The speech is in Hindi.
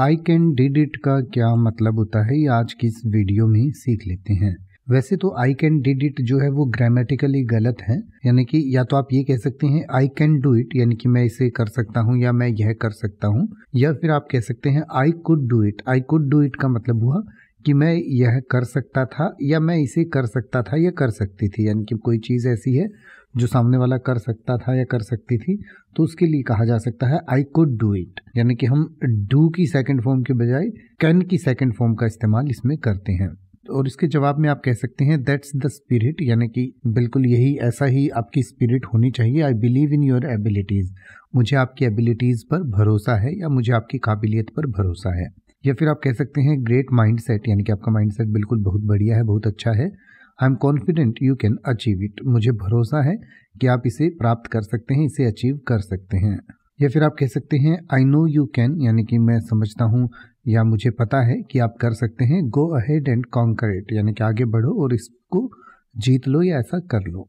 आई कैन डिड इट का क्या मतलब होता है ये आज की इस वीडियो में सीख लेते हैं वैसे तो आई कैन डिड इट जो है वो ग्रामेटिकली गलत है यानी कि या तो आप ये कह सकते हैं आई कैन डू इट यानी कि मैं इसे कर सकता हूँ या मैं यह कर सकता हूँ या फिर आप कह सकते हैं I could do it I could do it का मतलब हुआ कि मैं यह कर सकता था या मैं इसे कर सकता था या कर सकती थी यानी कि कोई चीज़ ऐसी है जो सामने वाला कर सकता था या कर सकती थी तो उसके लिए कहा जा सकता है आई कुड डू इट यानी कि हम डू की सेकेंड फॉर्म के बजाय कैन की सेकेंड फॉर्म का इस्तेमाल इसमें करते हैं और इसके जवाब में आप कह सकते हैं दैट्स द स्पिरिट यानी कि बिल्कुल यही ऐसा ही आपकी स्पिरिट होनी चाहिए I believe in your abilities मुझे आपकी एबिलिटीज़ पर भरोसा है या मुझे आपकी काबिलियत पर भरोसा है या फिर आप कह सकते हैं ग्रेट माइंड सेट यानी कि आपका माइंड सेट बिल्कुल बहुत बढ़िया है बहुत अच्छा है I am confident you can achieve it मुझे भरोसा है कि आप इसे प्राप्त कर सकते हैं इसे अचीव कर सकते हैं या फिर आप कह सकते हैं आई नो यू कैन यानी कि मैं समझता हूँ या मुझे पता है कि आप कर सकते हैं go ahead and conquer it यानी कि आगे बढ़ो और इसको जीत लो या ऐसा कर लो